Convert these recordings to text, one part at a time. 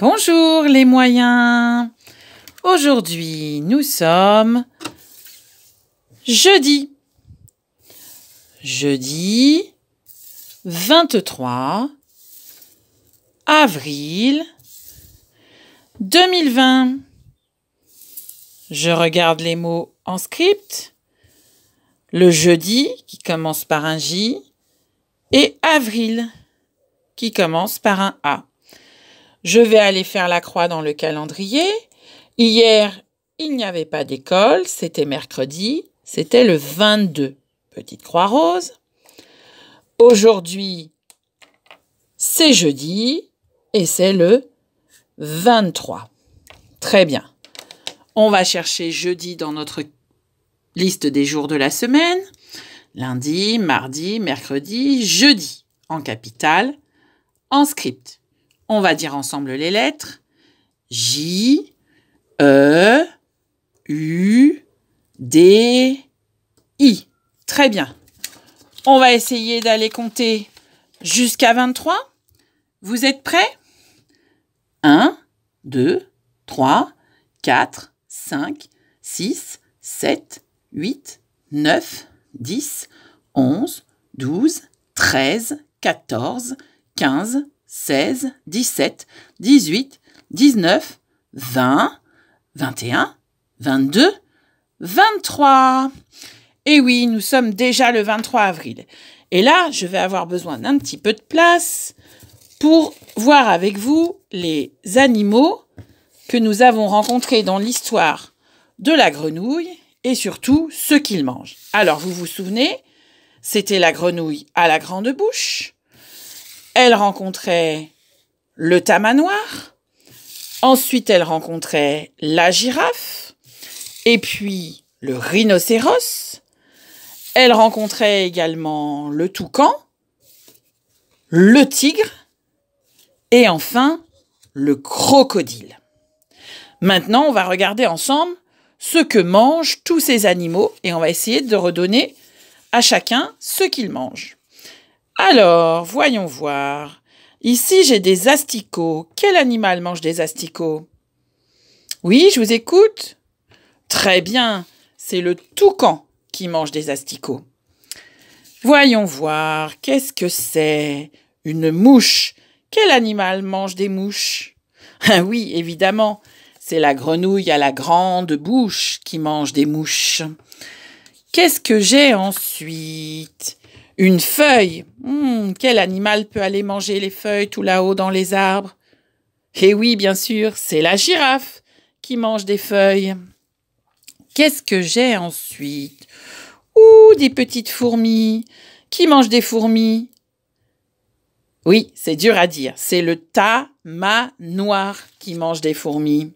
Bonjour les moyens. Aujourd'hui, nous sommes jeudi. Jeudi 23 avril 2020. Je regarde les mots en script. Le jeudi qui commence par un J et avril qui commence par un A je vais aller faire la croix dans le calendrier. Hier, il n'y avait pas d'école, c'était mercredi, c'était le 22. Petite croix rose. Aujourd'hui, c'est jeudi et c'est le 23. Très bien. On va chercher jeudi dans notre liste des jours de la semaine. Lundi, mardi, mercredi, jeudi en capitale, en script. On va dire ensemble les lettres. J, E, U, D, I. Très bien. On va essayer d'aller compter jusqu'à 23. Vous êtes prêts 1, 2, 3, 4, 5, 6, 7, 8, 9, 10, 11, 12, 13, 14, 15, 16, 17, 18, 19, 20, 21, 22, 23. Et eh oui, nous sommes déjà le 23 avril. Et là, je vais avoir besoin d'un petit peu de place pour voir avec vous les animaux que nous avons rencontrés dans l'histoire de la grenouille et surtout ce qu'il mangent. Alors, vous vous souvenez, c'était la grenouille à la grande bouche, elle rencontrait le tamanoir, ensuite elle rencontrait la girafe, et puis le rhinocéros, elle rencontrait également le toucan, le tigre, et enfin le crocodile. Maintenant, on va regarder ensemble ce que mangent tous ces animaux et on va essayer de redonner à chacun ce qu'il mange. Alors, voyons voir. Ici, j'ai des asticots. Quel animal mange des asticots Oui, je vous écoute. Très bien, c'est le toucan qui mange des asticots. Voyons voir, qu'est-ce que c'est Une mouche. Quel animal mange des mouches Ah oui, évidemment, c'est la grenouille à la grande bouche qui mange des mouches. Qu'est-ce que j'ai ensuite une feuille. Hmm, quel animal peut aller manger les feuilles tout là-haut dans les arbres Eh oui, bien sûr, c'est la girafe qui mange des feuilles. Qu'est-ce que j'ai ensuite Ouh, des petites fourmis. Qui mange des fourmis Oui, c'est dur à dire. C'est le tama noir qui mange des fourmis.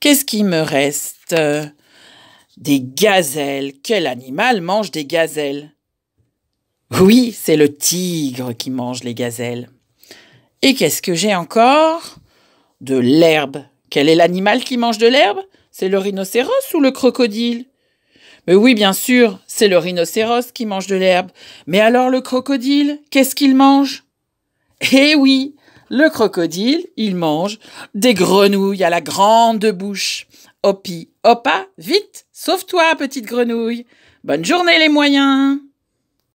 Qu'est-ce qui me reste Des gazelles. Quel animal mange des gazelles oui, c'est le tigre qui mange les gazelles. Et qu'est-ce que j'ai encore De l'herbe. Quel est l'animal qui mange de l'herbe C'est le rhinocéros ou le crocodile Mais oui, bien sûr, c'est le rhinocéros qui mange de l'herbe. Mais alors le crocodile, qu'est-ce qu'il mange Eh oui, le crocodile, il mange des grenouilles à la grande bouche. Hopi, hopa, vite, sauve-toi, petite grenouille. Bonne journée les moyens.